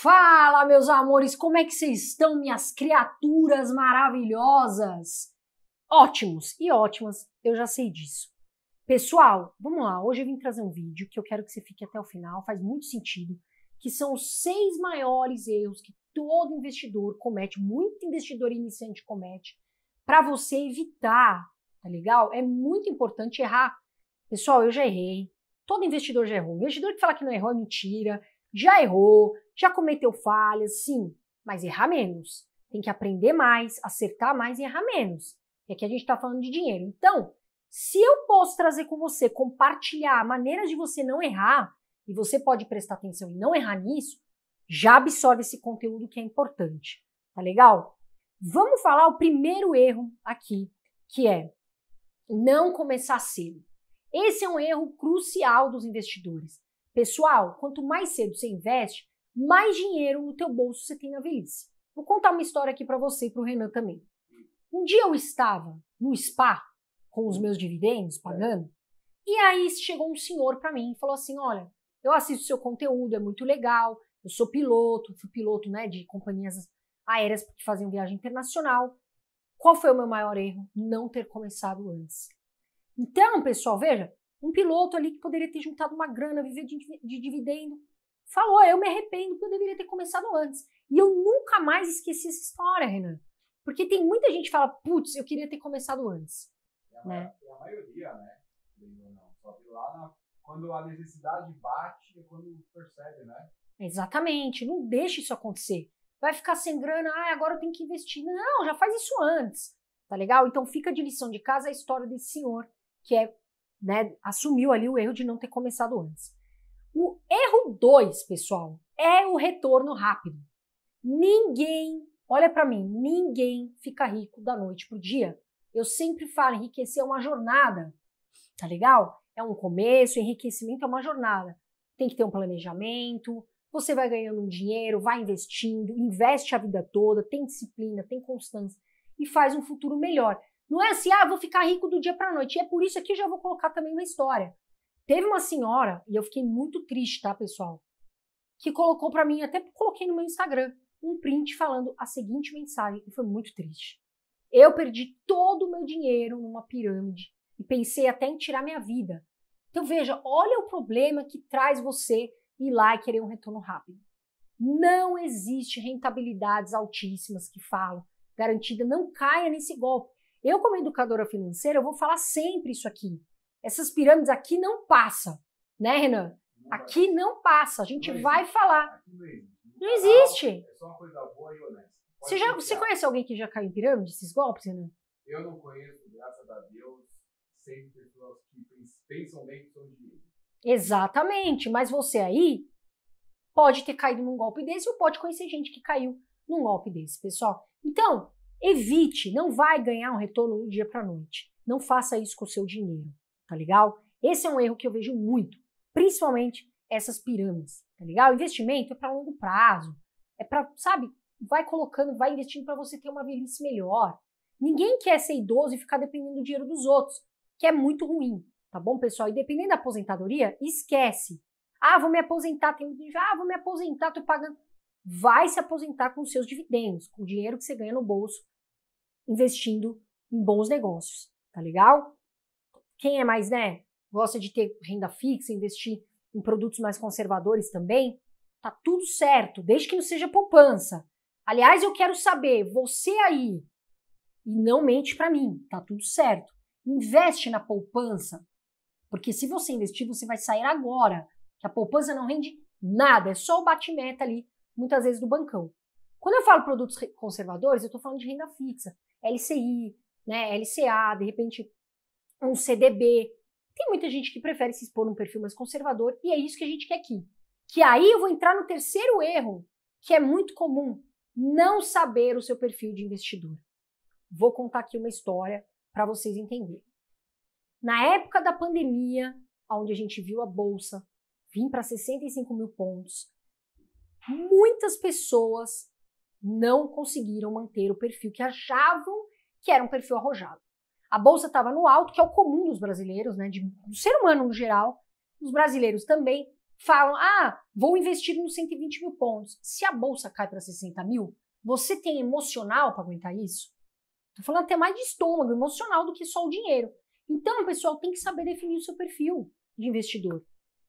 Fala, meus amores, como é que vocês estão, minhas criaturas maravilhosas? Ótimos e ótimas, eu já sei disso. Pessoal, vamos lá, hoje eu vim trazer um vídeo que eu quero que você fique até o final, faz muito sentido, que são os seis maiores erros que todo investidor comete, muito investidor iniciante comete, para você evitar, tá legal? É muito importante errar. Pessoal, eu já errei, todo investidor já errou. O investidor que fala que não errou é mentira, já errou, já cometeu falhas, sim, mas errar menos. Tem que aprender mais, acertar mais e errar menos. E aqui a gente está falando de dinheiro. Então, se eu posso trazer com você, compartilhar maneiras de você não errar, e você pode prestar atenção e não errar nisso, já absorve esse conteúdo que é importante. Tá legal? Vamos falar o primeiro erro aqui, que é não começar cedo. Esse é um erro crucial dos investidores. Pessoal, quanto mais cedo você investe, mais dinheiro no teu bolso você tem na velhice. Vou contar uma história aqui para você e para o Renan também. Um dia eu estava no spa com os meus dividendos é. pagando e aí chegou um senhor para mim e falou assim: Olha, eu assisto seu conteúdo, é muito legal. Eu sou piloto, fui piloto né, de companhias aéreas que faziam viagem internacional. Qual foi o meu maior erro? Não ter começado antes. Então, pessoal, veja, um piloto ali que poderia ter juntado uma grana, viver de, de dividendo, falou: ah, eu me arrependo porque eu deveria ter começado antes. E eu nunca mais esqueci essa história, Renan. Porque tem muita gente que fala: putz, eu queria ter começado antes. E né? a, maioria, né? só que lá na, quando a necessidade bate é quando percebe, né? Exatamente, não deixe isso acontecer. Vai ficar sem grana, ah, agora eu tenho que investir. Não, já faz isso antes, tá legal? Então fica de lição de casa a história desse senhor que é né, assumiu ali o erro de não ter começado antes. O erro 2, pessoal, é o retorno rápido. Ninguém, olha para mim, ninguém fica rico da noite pro dia. Eu sempre falo, enriquecer é uma jornada, tá legal? É um começo, enriquecimento é uma jornada. Tem que ter um planejamento, você vai ganhando um dinheiro, vai investindo, investe a vida toda, tem disciplina, tem constância e faz um futuro melhor. Não é assim, ah, vou ficar rico do dia para noite. E é por isso que aqui já vou colocar também uma história. Teve uma senhora, e eu fiquei muito triste, tá, pessoal? Que colocou para mim, até coloquei no meu Instagram, um print falando a seguinte mensagem, e foi muito triste. Eu perdi todo o meu dinheiro numa pirâmide e pensei até em tirar minha vida. Então veja, olha o problema que traz você ir lá e querer um retorno rápido. Não existe rentabilidades altíssimas que falam garantida. Não caia nesse golpe. Eu, como educadora financeira, eu vou falar sempre isso aqui. Essas pirâmides aqui não passa, né, Renan? Aqui não passa, a gente não vai existe. falar. Não existe. não existe. É só uma coisa boa e honesta. você, já, você conhece alguém que já caiu em pirâmide, esses golpes, Renan? Eu não conheço, graças a Deus, sempre pessoas que pensam bem que são dinheiro. Exatamente, mas você aí pode ter caído num golpe desse ou pode conhecer gente que caiu num golpe desse, pessoal. Então, Evite, não vai ganhar um retorno do dia para noite. Não faça isso com o seu dinheiro, tá legal? Esse é um erro que eu vejo muito, principalmente essas pirâmides, tá legal? Investimento é para longo prazo, é para, sabe, vai colocando, vai investindo para você ter uma velhice melhor. Ninguém quer ser idoso e ficar dependendo do dinheiro dos outros, que é muito ruim, tá bom, pessoal? E dependendo da aposentadoria, esquece. Ah, vou me aposentar, tem gente, ah, vou me aposentar, tô pagando vai se aposentar com seus dividendos, com o dinheiro que você ganha no bolso, investindo em bons negócios, tá legal? Quem é mais, né? Gosta de ter renda fixa, investir em produtos mais conservadores também? Tá tudo certo, desde que não seja poupança. Aliás, eu quero saber, você aí, e não mente para mim, tá tudo certo. Investe na poupança, porque se você investir, você vai sair agora, que a poupança não rende nada, é só o bate-meta ali muitas vezes do bancão. Quando eu falo produtos conservadores, eu estou falando de renda fixa, LCI, né, LCA, de repente um CDB. Tem muita gente que prefere se expor num perfil mais conservador e é isso que a gente quer aqui. Que aí eu vou entrar no terceiro erro, que é muito comum, não saber o seu perfil de investidor. Vou contar aqui uma história para vocês entenderem. Na época da pandemia, onde a gente viu a bolsa vir para 65 mil pontos, muitas pessoas não conseguiram manter o perfil que achavam que era um perfil arrojado. A bolsa estava no alto, que é o comum dos brasileiros, né, de, do ser humano no geral. Os brasileiros também falam: ah, vou investir nos 120 mil pontos. Se a bolsa cai para 60 mil, você tem emocional para aguentar isso? Estou falando até mais de estômago, emocional do que só o dinheiro. Então, o pessoal tem que saber definir o seu perfil de investidor.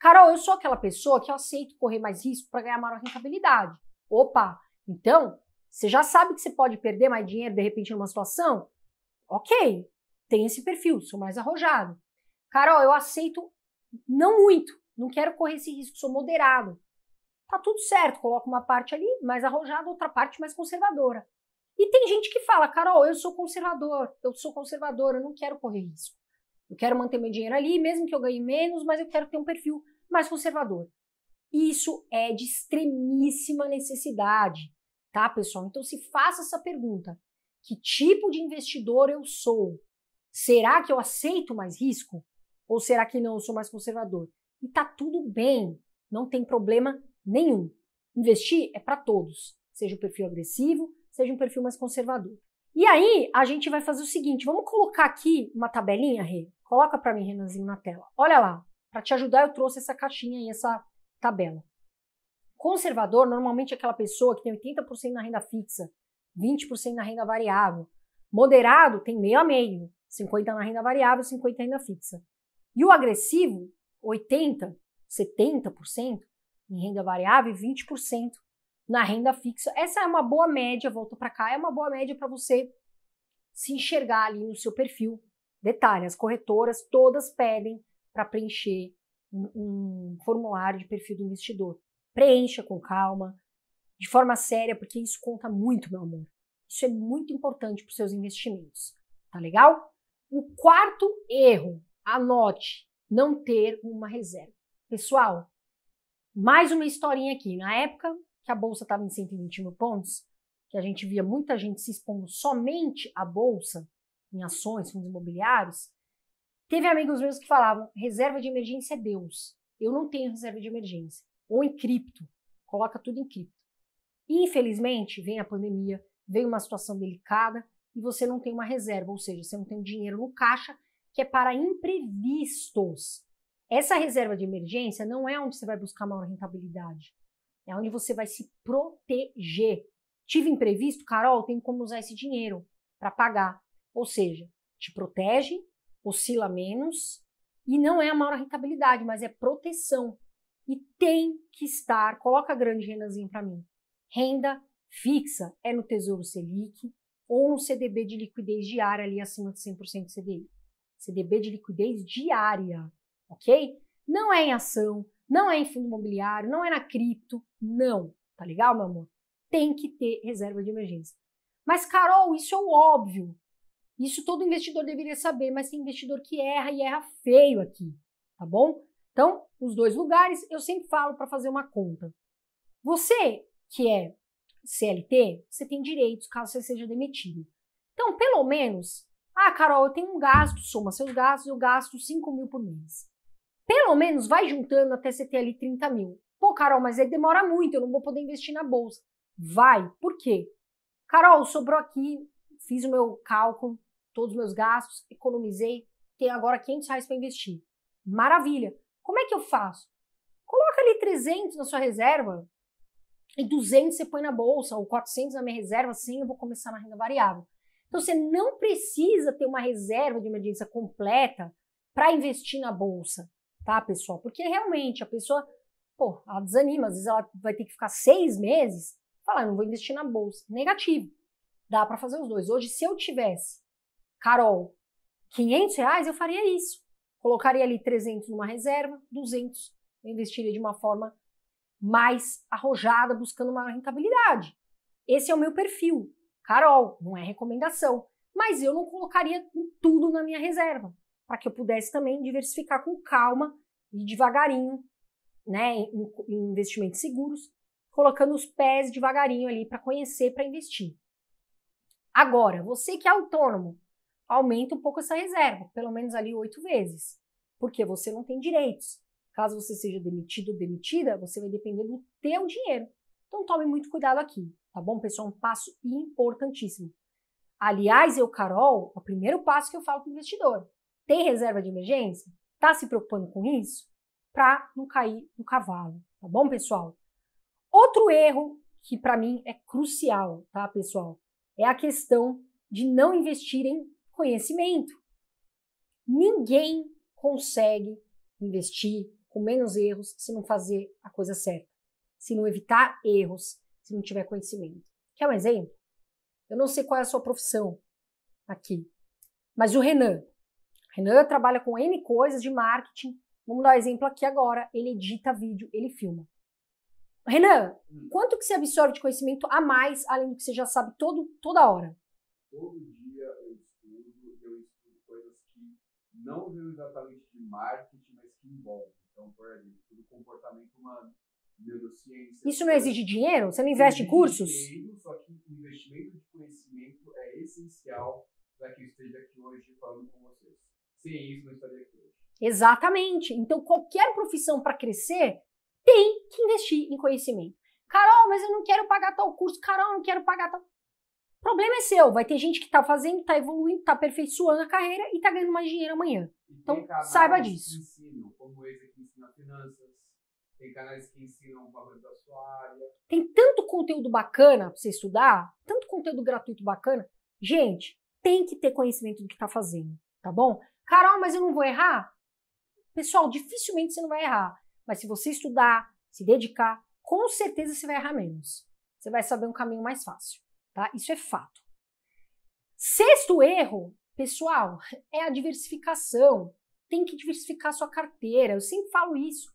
Carol, eu sou aquela pessoa que eu aceito correr mais risco para ganhar maior rentabilidade. Opa, então você já sabe que você pode perder mais dinheiro de repente numa situação? Ok, tem esse perfil, sou mais arrojado. Carol, eu aceito não muito, não quero correr esse risco, sou moderado. Tá tudo certo, coloca uma parte ali mais arrojada, outra parte mais conservadora. E tem gente que fala, Carol, eu sou conservador, eu sou conservador, eu não quero correr risco. Eu quero manter meu dinheiro ali, mesmo que eu ganhe menos, mas eu quero ter um perfil mais conservador. Isso é de extremíssima necessidade, tá, pessoal? Então se faça essa pergunta: que tipo de investidor eu sou? Será que eu aceito mais risco? Ou será que não, eu sou mais conservador? E tá tudo bem, não tem problema nenhum. Investir é para todos, seja um perfil agressivo, seja um perfil mais conservador. E aí, a gente vai fazer o seguinte, vamos colocar aqui uma tabelinha, Rê? Coloca para mim, Renanzinho, na tela. Olha lá, para te ajudar eu trouxe essa caixinha e essa tabela. Conservador, normalmente é aquela pessoa que tem 80% na renda fixa, 20% na renda variável. Moderado tem meio a meio, 50 na renda variável, 50 na renda fixa. E o agressivo, 80, 70% em renda variável e 20% na renda fixa. Essa é uma boa média, volto para cá, é uma boa média para você se enxergar ali no seu perfil. Detalhe, as corretoras todas pedem para preencher um, um formulário de perfil do investidor. Preencha com calma, de forma séria, porque isso conta muito, meu amor. Isso é muito importante para os seus investimentos. Tá legal? O quarto erro, anote, não ter uma reserva. Pessoal, mais uma historinha aqui. Na época, que a bolsa estava em 120 mil pontos, que a gente via muita gente se expondo somente à bolsa, em ações, fundos imobiliários, teve amigos meus que falavam: reserva de emergência é Deus. Eu não tenho reserva de emergência. Ou em cripto, coloca tudo em cripto. infelizmente, vem a pandemia, vem uma situação delicada e você não tem uma reserva, ou seja, você não tem dinheiro no caixa que é para imprevistos. Essa reserva de emergência não é onde você vai buscar maior rentabilidade. É onde você vai se proteger. Tive imprevisto, Carol, tem como usar esse dinheiro para pagar. Ou seja, te protege, oscila menos e não é a maior rentabilidade, mas é proteção. E tem que estar, coloca a grande rendazinha para mim. Renda fixa é no Tesouro Selic ou no CDB de liquidez diária ali acima de 100% do CDI. CDB de liquidez diária, ok? Não é em ação, não é em fundo imobiliário, não é na cripto, não, tá legal, meu amor? Tem que ter reserva de emergência. Mas, Carol, isso é o óbvio. Isso todo investidor deveria saber, mas tem investidor que erra e erra feio aqui, tá bom? Então, os dois lugares eu sempre falo para fazer uma conta. Você que é CLT, você tem direitos caso você seja demitido. Então, pelo menos, ah, Carol, eu tenho um gasto, soma seus gastos, eu gasto 5 mil por mês pelo menos vai juntando até você ter ali 30 mil. Pô, Carol, mas aí demora muito, eu não vou poder investir na bolsa. Vai, por quê? Carol, sobrou aqui, fiz o meu cálculo, todos os meus gastos, economizei, tenho agora 500 reais para investir. Maravilha! Como é que eu faço? Coloca ali 300 na sua reserva e 200 você põe na bolsa, ou 400 na minha reserva, assim eu vou começar na renda variável. Então você não precisa ter uma reserva de emergência completa para investir na bolsa tá, pessoal? Porque realmente a pessoa, pô, ela desanima, às vezes ela vai ter que ficar seis meses, falar, ah, não vou investir na bolsa. Negativo. Dá para fazer os dois. Hoje, se eu tivesse, Carol, 500 reais, eu faria isso. Colocaria ali 300 numa reserva, 200 eu investiria de uma forma mais arrojada, buscando uma rentabilidade. Esse é o meu perfil. Carol, não é recomendação, mas eu não colocaria tudo na minha reserva, para que eu pudesse também diversificar com calma e devagarinho, né, em, investimentos seguros, colocando os pés devagarinho ali para conhecer, para investir. Agora, você que é autônomo, aumenta um pouco essa reserva, pelo menos ali oito vezes, porque você não tem direitos. Caso você seja demitido ou demitida, você vai depender do teu dinheiro. Então tome muito cuidado aqui, tá bom, pessoal? Um passo importantíssimo. Aliás, eu, Carol, é o primeiro passo que eu falo para o investidor. Tem reserva de emergência? Tá se preocupando com isso? Para não cair no cavalo, tá bom, pessoal? Outro erro que para mim é crucial, tá, pessoal? É a questão de não investir em conhecimento. Ninguém consegue investir com menos erros se não fazer a coisa certa, se não evitar erros, se não tiver conhecimento. Quer um exemplo? Eu não sei qual é a sua profissão aqui, mas o Renan, Renan trabalha com N coisas de marketing. Vamos dar um exemplo aqui agora. Ele edita vídeo, ele filma. Renan, hum. quanto que você absorve de conhecimento a mais, além do que você já sabe todo, toda hora? Todo dia eu estudo, eu estudo coisas que não vêm exatamente de marketing, mas que envolvem. Então, por exemplo, comportamento humano, neurociência. Isso não exige dinheiro? Você não investe em cursos? Dinheiro, só que o investimento de conhecimento é essencial para que eu esteja aqui hoje falando com vocês. Sem isso, não estaria aqui hoje. Exatamente. Então, qualquer profissão para crescer tem que investir em conhecimento. Carol, mas eu não quero pagar tal curso. Carol, eu não quero pagar tal. O problema é seu. Vai ter gente que está fazendo, está evoluindo, está aperfeiçoando a carreira e está ganhando mais dinheiro amanhã. Então, saiba disso. Que ensinam, como esse que ensina finanças, tem canais que ensinam o valor da sua área. Tem tanto conteúdo bacana para você estudar, tanto conteúdo gratuito bacana. Gente, tem que ter conhecimento do que está fazendo, tá bom? Carol, mas eu não vou errar? Pessoal, dificilmente você não vai errar. Mas se você estudar, se dedicar, com certeza você vai errar menos. Você vai saber um caminho mais fácil, tá? Isso é fato. Sexto erro, pessoal, é a diversificação. Tem que diversificar sua carteira. Eu sempre falo isso.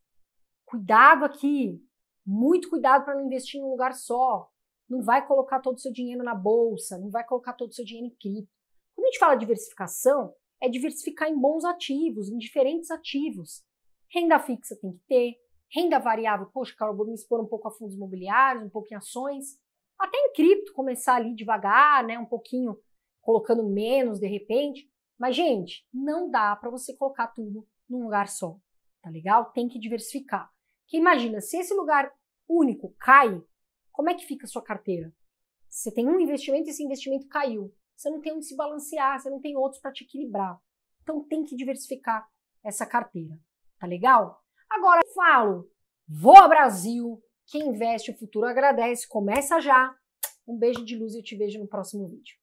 Cuidado aqui, muito cuidado para não investir em um lugar só. Não vai colocar todo o seu dinheiro na bolsa, não vai colocar todo o seu dinheiro em cripto. Quando a gente fala diversificação, é diversificar em bons ativos, em diferentes ativos. Renda fixa tem que ter, renda variável, poxa, cara, eu vou me expor um pouco a fundos imobiliários, um pouco em ações, até em cripto começar ali devagar, né, um pouquinho colocando menos de repente. Mas gente, não dá para você colocar tudo num lugar só, tá legal? Tem que diversificar. Porque imagina, se esse lugar único cai, como é que fica a sua carteira? Você tem um investimento e esse investimento caiu você não tem onde se balancear, você não tem outros para te equilibrar. Então tem que diversificar essa carteira, tá legal? Agora eu falo, ao Brasil, quem investe o futuro agradece, começa já. Um beijo de luz e eu te vejo no próximo vídeo.